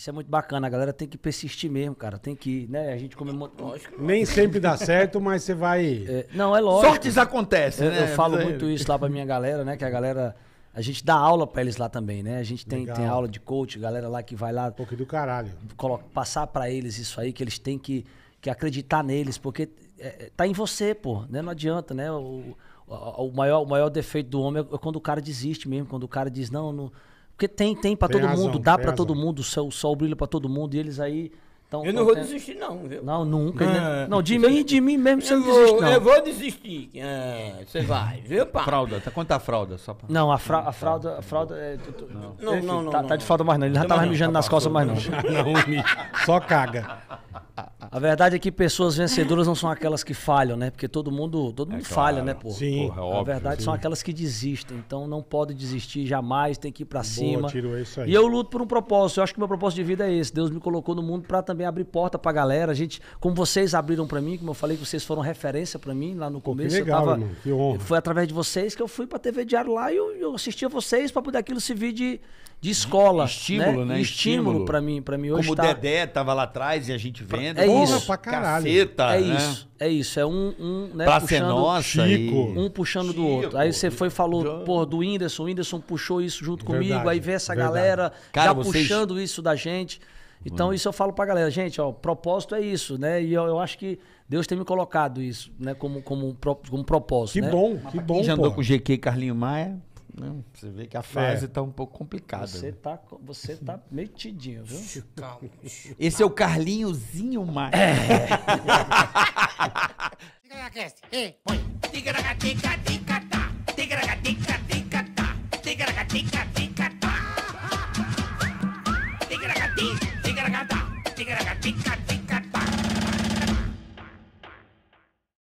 Isso é muito bacana, a galera tem que persistir mesmo, cara. Tem que, né? A gente comemora. Lógico. Nem sempre dá certo, mas você vai. É, não, é lógico. Sortes acontecem, eu, né? Eu falo é. muito isso lá pra minha galera, né? Que a galera. A gente dá aula pra eles lá também, né? A gente tem, tem aula de coach, galera lá que vai lá. Um pouco do caralho. Coloca, passar pra eles isso aí, que eles têm que, que acreditar neles, porque é, é tá em você, pô. Né? Não adianta, né? O, o, maior, o maior defeito do homem é, é quando o cara desiste mesmo, quando o cara diz, não, não porque tem, tem pra tem todo razão, mundo, dá pra razão. todo mundo, o sol, o sol brilha pra todo mundo e eles aí. Tão, eu não vou tendo... desistir, não, viu? Não, nunca. Não, né? Ah. não de mim, de mim mesmo você não vou, desiste, não. Eu vou desistir. Ah, você vai, viu, pá? Fralda, tá, quanto a fralda? Só pra... Não, a, fra a fralda. A fralda é... não. Não, não, não, tá, tá não, tá, de fralda mais não. Ele já tá mais mijando nas costas mais não. não, só caga. A verdade é que pessoas vencedoras não são aquelas que falham, né? Porque todo mundo, todo é mundo é, falha, claro. né, pô? Sim, porra, é óbvio, A verdade sim. são aquelas que desistem. Então não pode desistir jamais, tem que ir para cima. Tiro, é isso aí. E eu luto por um propósito. Eu acho que meu propósito de vida é esse. Deus me colocou no mundo para também abrir porta pra galera. A gente, como vocês abriram para mim, como eu falei que vocês foram referência para mim lá no começo, pô, legal, eu tava, que honra. foi através de vocês que eu fui para TV Diário lá e eu, eu assistia vocês para poder aquilo vir de de escola, estímulo, né? né? Estímulo, estímulo para mim, para mim hoje Como tá... o Dedé tava lá atrás e a gente vendo. É isso. Porra pra caralho. Caceta, é né? isso, é isso. É um, um né, pra puxando, nossa, Chico. um puxando Chico. do outro. Aí você foi e falou, pô, do Whindersson, o Whindersson puxou isso junto verdade, comigo, aí vê essa verdade. galera Cara, já vocês... puxando isso da gente. Então Mano. isso eu falo pra galera, gente, ó, propósito é isso, né? E eu, eu, acho que Deus tem me colocado isso, né, como, como, como propósito, Que né? bom, que bom, Já andou com o GQ Carlinho Maia? Né? você vê que a é. fase está um pouco complicada. Você está né? você tá metidinho, viu? Calma. Esse é o Carlinhozinho mais. É.